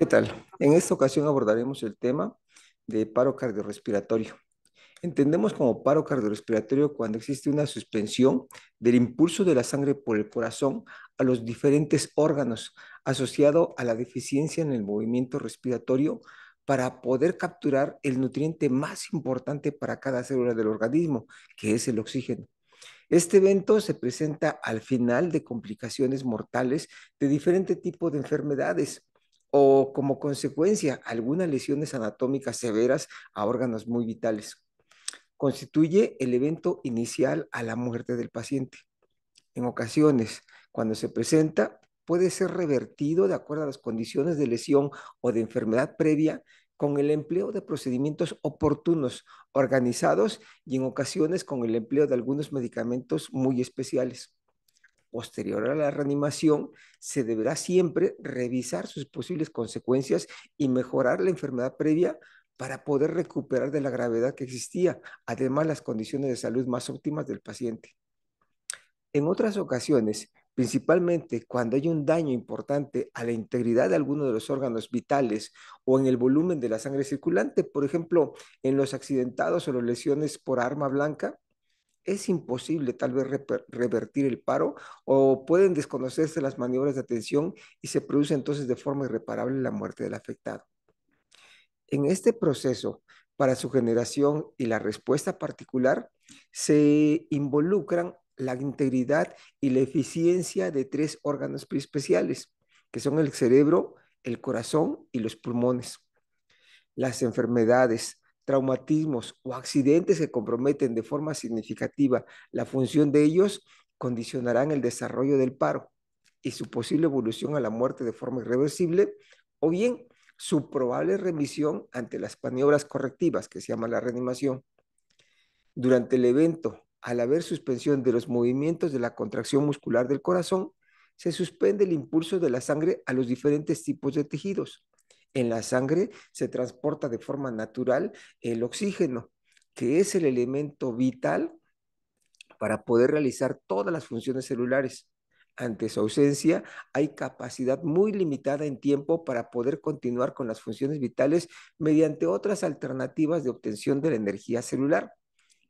¿Qué tal? En esta ocasión abordaremos el tema de paro cardiorrespiratorio. Entendemos como paro cardiorrespiratorio cuando existe una suspensión del impulso de la sangre por el corazón a los diferentes órganos asociado a la deficiencia en el movimiento respiratorio para poder capturar el nutriente más importante para cada célula del organismo, que es el oxígeno. Este evento se presenta al final de complicaciones mortales de diferente tipo de enfermedades, o como consecuencia algunas lesiones anatómicas severas a órganos muy vitales. Constituye el evento inicial a la muerte del paciente. En ocasiones, cuando se presenta, puede ser revertido de acuerdo a las condiciones de lesión o de enfermedad previa con el empleo de procedimientos oportunos, organizados y en ocasiones con el empleo de algunos medicamentos muy especiales posterior a la reanimación, se deberá siempre revisar sus posibles consecuencias y mejorar la enfermedad previa para poder recuperar de la gravedad que existía, además las condiciones de salud más óptimas del paciente. En otras ocasiones, principalmente cuando hay un daño importante a la integridad de alguno de los órganos vitales o en el volumen de la sangre circulante, por ejemplo, en los accidentados o las lesiones por arma blanca, es imposible tal vez revertir el paro o pueden desconocerse las maniobras de atención y se produce entonces de forma irreparable la muerte del afectado. En este proceso, para su generación y la respuesta particular, se involucran la integridad y la eficiencia de tres órganos especiales, que son el cerebro, el corazón y los pulmones. Las enfermedades, traumatismos o accidentes que comprometen de forma significativa la función de ellos condicionarán el desarrollo del paro y su posible evolución a la muerte de forma irreversible o bien su probable remisión ante las maniobras correctivas que se llama la reanimación. Durante el evento, al haber suspensión de los movimientos de la contracción muscular del corazón, se suspende el impulso de la sangre a los diferentes tipos de tejidos, en la sangre se transporta de forma natural el oxígeno, que es el elemento vital para poder realizar todas las funciones celulares. Ante su ausencia, hay capacidad muy limitada en tiempo para poder continuar con las funciones vitales mediante otras alternativas de obtención de la energía celular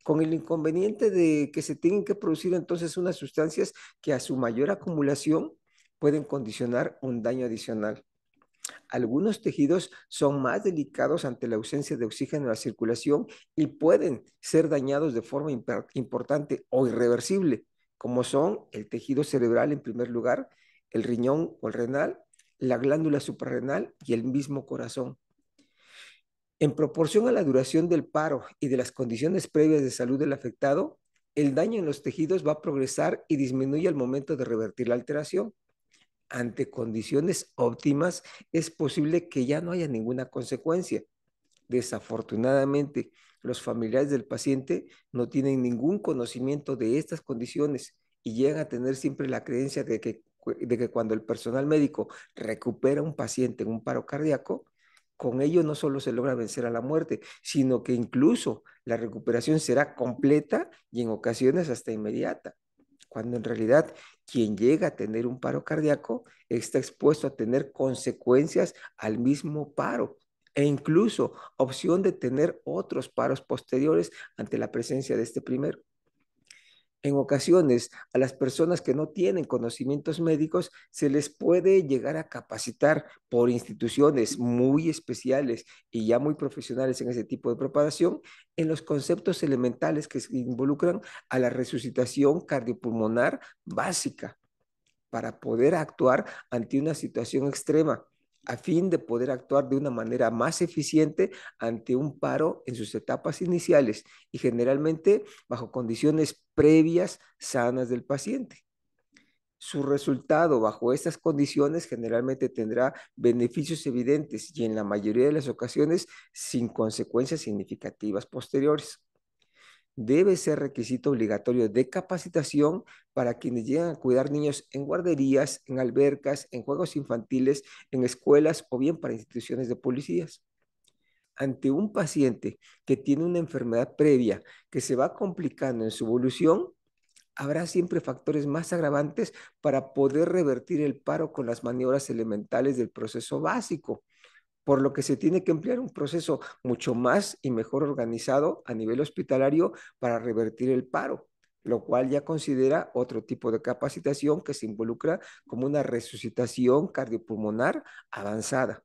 con el inconveniente de que se tienen que producir entonces unas sustancias que a su mayor acumulación pueden condicionar un daño adicional. Algunos tejidos son más delicados ante la ausencia de oxígeno en la circulación y pueden ser dañados de forma importante o irreversible, como son el tejido cerebral en primer lugar, el riñón o el renal, la glándula suprarrenal y el mismo corazón. En proporción a la duración del paro y de las condiciones previas de salud del afectado, el daño en los tejidos va a progresar y disminuye al momento de revertir la alteración ante condiciones óptimas, es posible que ya no haya ninguna consecuencia. Desafortunadamente, los familiares del paciente no tienen ningún conocimiento de estas condiciones y llegan a tener siempre la creencia de que, que cuando el personal médico recupera a un paciente en un paro cardíaco, con ello no solo se logra vencer a la muerte, sino que incluso la recuperación será completa y en ocasiones hasta inmediata cuando en realidad quien llega a tener un paro cardíaco está expuesto a tener consecuencias al mismo paro e incluso opción de tener otros paros posteriores ante la presencia de este primer en ocasiones a las personas que no tienen conocimientos médicos se les puede llegar a capacitar por instituciones muy especiales y ya muy profesionales en ese tipo de preparación en los conceptos elementales que se involucran a la resucitación cardiopulmonar básica para poder actuar ante una situación extrema a fin de poder actuar de una manera más eficiente ante un paro en sus etapas iniciales y generalmente bajo condiciones previas sanas del paciente. Su resultado bajo estas condiciones generalmente tendrá beneficios evidentes y en la mayoría de las ocasiones sin consecuencias significativas posteriores debe ser requisito obligatorio de capacitación para quienes llegan a cuidar niños en guarderías, en albercas, en juegos infantiles, en escuelas o bien para instituciones de policías. Ante un paciente que tiene una enfermedad previa que se va complicando en su evolución, habrá siempre factores más agravantes para poder revertir el paro con las maniobras elementales del proceso básico por lo que se tiene que emplear un proceso mucho más y mejor organizado a nivel hospitalario para revertir el paro lo cual ya considera otro tipo de capacitación que se involucra como una resucitación cardiopulmonar avanzada.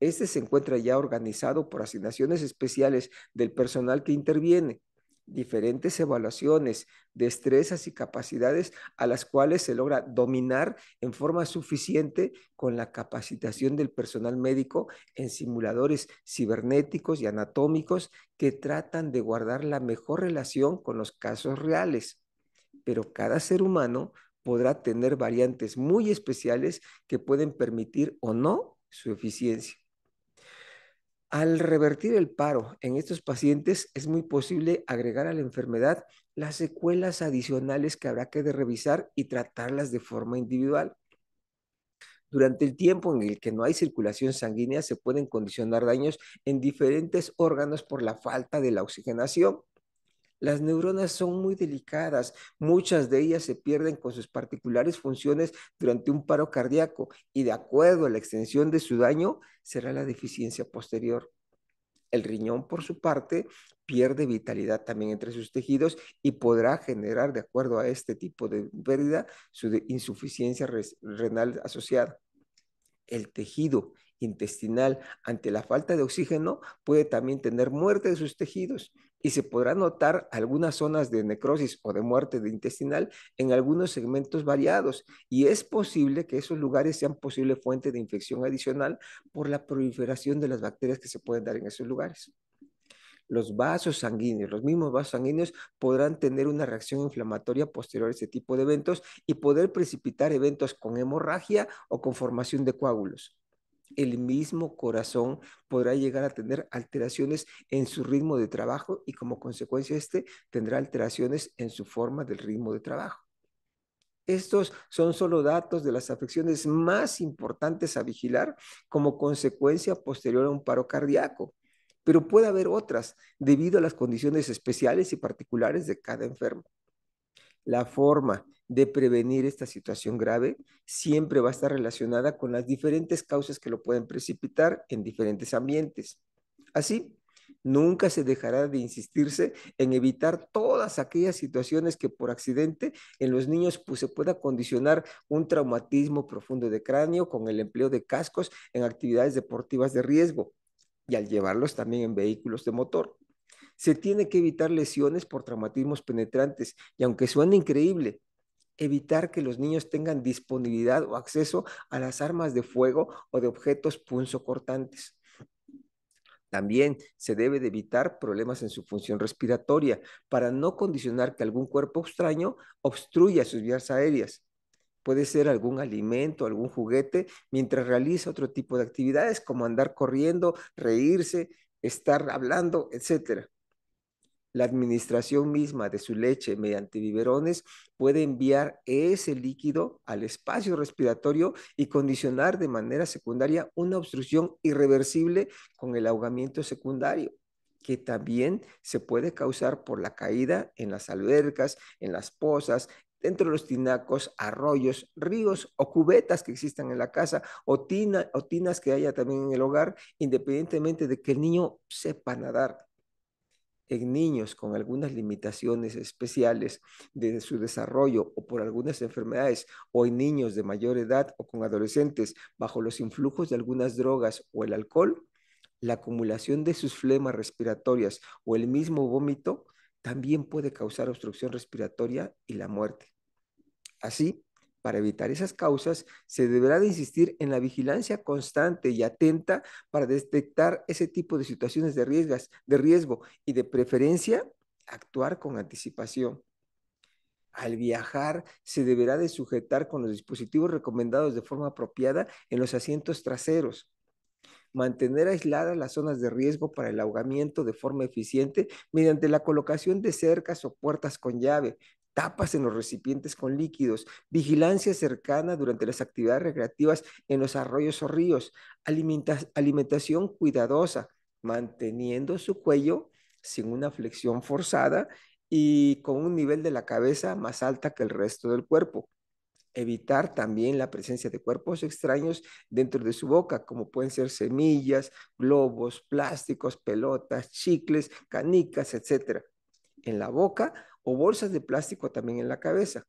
Este se encuentra ya organizado por asignaciones especiales del personal que interviene, diferentes evaluaciones, destrezas y capacidades a las cuales se logra dominar en forma suficiente con la capacitación del personal médico en simuladores cibernéticos y anatómicos que tratan de guardar la mejor relación con los casos reales. Pero cada ser humano podrá tener variantes muy especiales que pueden permitir o no su eficiencia. Al revertir el paro en estos pacientes, es muy posible agregar a la enfermedad las secuelas adicionales que habrá que revisar y tratarlas de forma individual. Durante el tiempo en el que no hay circulación sanguínea, se pueden condicionar daños en diferentes órganos por la falta de la oxigenación. Las neuronas son muy delicadas, muchas de ellas se pierden con sus particulares funciones durante un paro cardíaco y de acuerdo a la extensión de su daño será la deficiencia posterior. El riñón, por su parte, pierde vitalidad también entre sus tejidos y podrá generar, de acuerdo a este tipo de pérdida, su insuficiencia renal asociada. El tejido intestinal ante la falta de oxígeno puede también tener muerte de sus tejidos y se podrán notar algunas zonas de necrosis o de muerte intestinal en algunos segmentos variados y es posible que esos lugares sean posible fuente de infección adicional por la proliferación de las bacterias que se pueden dar en esos lugares. Los vasos sanguíneos, los mismos vasos sanguíneos podrán tener una reacción inflamatoria posterior a este tipo de eventos y poder precipitar eventos con hemorragia o con formación de coágulos el mismo corazón podrá llegar a tener alteraciones en su ritmo de trabajo y como consecuencia este tendrá alteraciones en su forma del ritmo de trabajo. Estos son solo datos de las afecciones más importantes a vigilar como consecuencia posterior a un paro cardíaco, pero puede haber otras debido a las condiciones especiales y particulares de cada enfermo. La forma de prevenir esta situación grave siempre va a estar relacionada con las diferentes causas que lo pueden precipitar en diferentes ambientes. Así, nunca se dejará de insistirse en evitar todas aquellas situaciones que por accidente en los niños pues, se pueda condicionar un traumatismo profundo de cráneo con el empleo de cascos en actividades deportivas de riesgo y al llevarlos también en vehículos de motor. Se tiene que evitar lesiones por traumatismos penetrantes y aunque suene increíble, evitar que los niños tengan disponibilidad o acceso a las armas de fuego o de objetos punzocortantes. También se debe de evitar problemas en su función respiratoria para no condicionar que algún cuerpo extraño obstruya sus vías aéreas. Puede ser algún alimento, algún juguete, mientras realiza otro tipo de actividades como andar corriendo, reírse, estar hablando, etcétera la administración misma de su leche mediante biberones puede enviar ese líquido al espacio respiratorio y condicionar de manera secundaria una obstrucción irreversible con el ahogamiento secundario que también se puede causar por la caída en las albercas, en las pozas, dentro de los tinacos, arroyos, ríos o cubetas que existan en la casa o, o tinas que haya también en el hogar, independientemente de que el niño sepa nadar en niños con algunas limitaciones especiales de su desarrollo o por algunas enfermedades o en niños de mayor edad o con adolescentes bajo los influjos de algunas drogas o el alcohol, la acumulación de sus flemas respiratorias o el mismo vómito también puede causar obstrucción respiratoria y la muerte. Así, para evitar esas causas, se deberá de insistir en la vigilancia constante y atenta para detectar ese tipo de situaciones de, de riesgo y de preferencia actuar con anticipación. Al viajar, se deberá de sujetar con los dispositivos recomendados de forma apropiada en los asientos traseros. Mantener aisladas las zonas de riesgo para el ahogamiento de forma eficiente mediante la colocación de cercas o puertas con llave, tapas en los recipientes con líquidos, vigilancia cercana durante las actividades recreativas en los arroyos o ríos, alimentación cuidadosa, manteniendo su cuello sin una flexión forzada y con un nivel de la cabeza más alta que el resto del cuerpo. Evitar también la presencia de cuerpos extraños dentro de su boca, como pueden ser semillas, globos, plásticos, pelotas, chicles, canicas, etc. En la boca o bolsas de plástico también en la cabeza.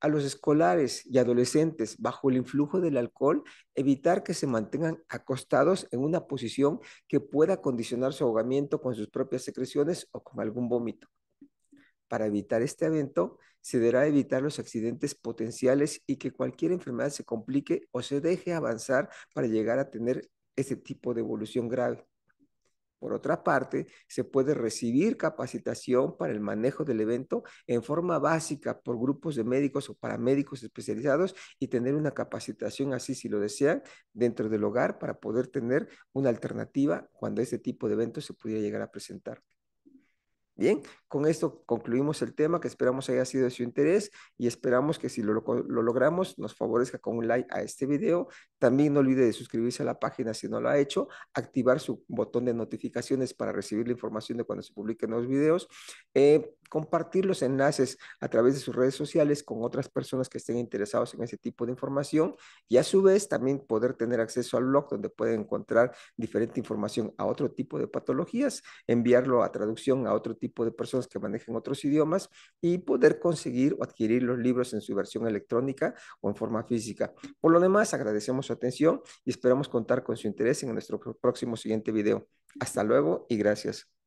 A los escolares y adolescentes bajo el influjo del alcohol, evitar que se mantengan acostados en una posición que pueda condicionar su ahogamiento con sus propias secreciones o con algún vómito. Para evitar este evento, se deberá evitar los accidentes potenciales y que cualquier enfermedad se complique o se deje avanzar para llegar a tener ese tipo de evolución grave. Por otra parte, se puede recibir capacitación para el manejo del evento en forma básica por grupos de médicos o paramédicos especializados y tener una capacitación así si lo desean dentro del hogar para poder tener una alternativa cuando este tipo de eventos se pudiera llegar a presentar. Bien, con esto concluimos el tema que esperamos haya sido de su interés y esperamos que si lo, logramos nos favorezca con un like a este video. También no olvide de suscribirse a la página si no lo ha hecho, activar su botón de notificaciones para recibir la información de cuando se publiquen los videos. Eh, compartir los enlaces a través de sus redes sociales con otras personas que estén interesados en ese tipo de información y a su vez también poder tener acceso al blog donde pueden encontrar diferente información a otro tipo de patologías, enviarlo a traducción a otro tipo de personas que manejen otros idiomas y poder conseguir o adquirir los libros en su versión electrónica o en forma física. Por lo demás, agradecemos su atención y esperamos contar con su interés en nuestro próximo siguiente video. Hasta luego y gracias.